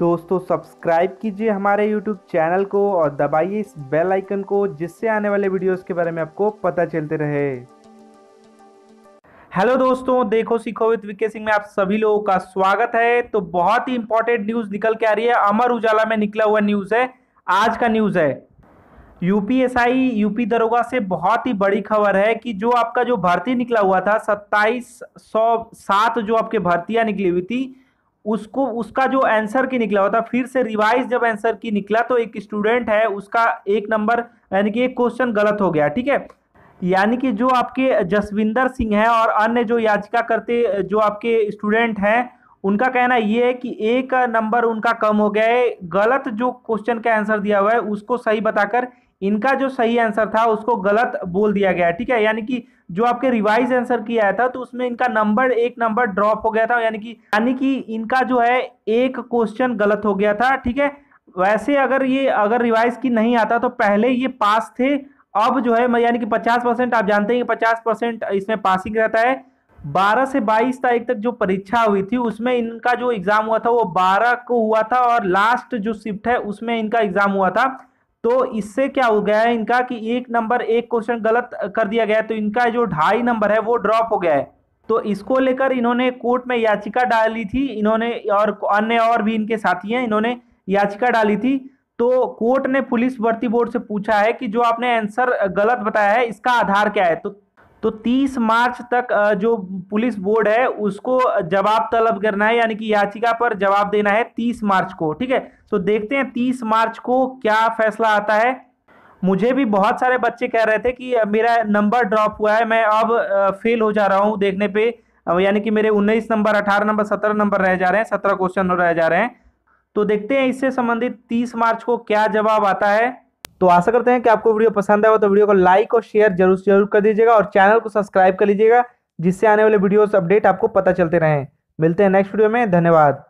दोस्तों सब्सक्राइब कीजिए हमारे यूट्यूब चैनल को और दबाइए इस बेल आइकन को जिससे आने वाले वीडियोस के बारे में आपको पता चलते रहे हेलो दोस्तों देखो सीखो विद विके सिंह में आप सभी लोगों का स्वागत है तो बहुत ही इंपॉर्टेंट न्यूज निकल के आ रही है अमर उजाला में निकला हुआ न्यूज है आज का न्यूज है यूपीएसआई यूपी दरोगा से बहुत ही बड़ी खबर है कि जो आपका जो भर्ती निकला हुआ था सत्ताईस सौ सात जो आपके भर्तियां निकली हुई थी उसको उसका जो आंसर की निकला होता फिर से रिवाइज जब आंसर की निकला तो एक स्टूडेंट है उसका एक नंबर यानी कि एक क्वेश्चन गलत हो गया ठीक है यानी कि जो आपके जसविंदर सिंह हैं और अन्य जो याचिका करते जो आपके स्टूडेंट हैं उनका कहना ये है कि एक नंबर उनका कम हो गया है गलत जो क्वेश्चन का आंसर दिया हुआ है उसको सही बताकर इनका जो सही आंसर था उसको गलत बोल दिया गया ठीक है यानी कि जो आपके रिवाइज आंसर किया आया था तो उसमें इनका नंबर एक नंबर ड्रॉप हो गया था यानी कि यानी कि इनका जो है एक क्वेश्चन गलत हो गया था ठीक है वैसे अगर ये अगर रिवाइज की नहीं आता तो पहले ये पास थे अब जो है यानी कि पचास परसेंट आप जानते हैं कि पचास परसेंट इसमें पासिंग रहता है बारह से बाईस तारीख तक जो परीक्षा हुई थी उसमें इनका जो एग्ज़ाम हुआ था वो बारह को हुआ था और लास्ट जो शिफ्ट है उसमें इनका एग्ज़ाम हुआ था तो इससे क्या हो गया है इनका कि एक नंबर एक क्वेश्चन गलत कर दिया गया तो इनका जो ढाई नंबर है वो ड्रॉप हो गया है तो इसको लेकर इन्होंने कोर्ट में याचिका डाली थी इन्होंने और अन्य और भी इनके साथी हैं इन्होंने याचिका डाली थी तो कोर्ट ने पुलिस भर्ती बोर्ड से पूछा है कि जो आपने आंसर गलत बताया है इसका आधार क्या है तो तो 30 मार्च तक जो पुलिस बोर्ड है उसको जवाब तलब करना है यानी कि याचिका पर जवाब देना है 30 मार्च को ठीक है तो देखते हैं 30 मार्च को क्या फैसला आता है मुझे भी बहुत सारे बच्चे कह रहे थे कि मेरा नंबर ड्रॉप हुआ है मैं अब फेल हो जा रहा हूँ देखने पे यानी कि मेरे 19 नंबर 18 नंबर 17 नंबर रह जा रहे हैं सत्रह क्वेश्चन रह जा रहे हैं तो देखते हैं इससे संबंधित 30 मार्च को क्या जवाब आता है तो आशा करते हैं कि आपको वीडियो पसंद आया हो तो वीडियो को लाइक और शेयर जरूर से जरूर कर दीजिएगा और चैनल को सब्सक्राइब कर लीजिएगा जिससे आने वाले वीडियोस अपडेट आपको पता चलते रहें मिलते हैं नेक्स्ट वीडियो में धन्यवाद